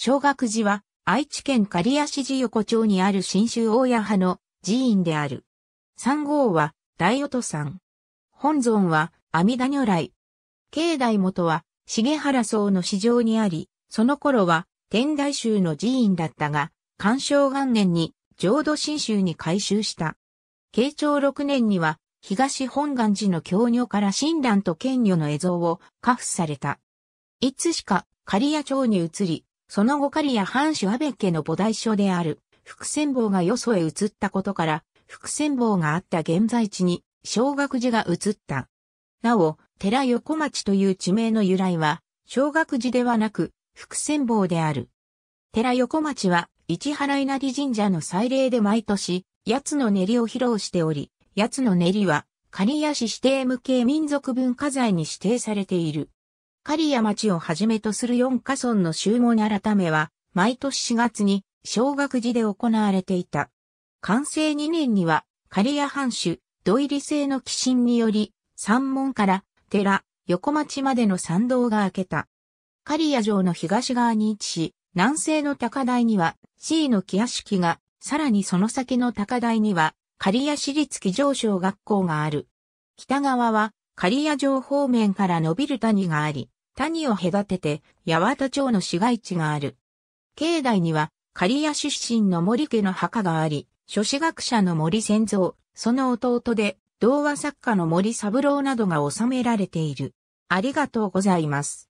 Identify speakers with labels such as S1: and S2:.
S1: 小学寺は愛知県刈谷市寺横町にある新州大谷派の寺院である。三号は大音山。本尊は阿弥陀如来。境内元は重原荘の市場にあり、その頃は天台宗の寺院だったが、干渉元年に浄土新宗に改修した。慶長6年には東本願寺の教女から親鸞と賢女の絵像を下付された。いつしか刈谷町に移り、その後狩りや藩主安倍家の菩提所である、福仙坊がよそへ移ったことから、福仙坊があった現在地に、小学寺が移った。なお、寺横町という地名の由来は、小学寺ではなく、福仙坊である。寺横町は、市原稲荷神社の祭礼で毎年、八つの練りを披露しており、八つの練りは、狩谷市指定無形民族文化財に指定されている。刈谷町をはじめとする4カ村の集合に改めは、毎年4月に、小学寺で行われていた。完成2年には、刈谷藩主、土入り制の寄進により、山門から寺、横町までの参道が開けた。刈谷城の東側に位置し、南西の高台には C の木屋敷が、さらにその先の高台には、刈谷市立木上小学校がある。北側は、狩屋城方面から伸びる谷があり、谷を隔てて八幡町の市街地がある。境内には刈谷出身の森家の墓があり、諸子学者の森仙蔵、その弟で童話作家の森三郎などが収められている。ありがとうございます。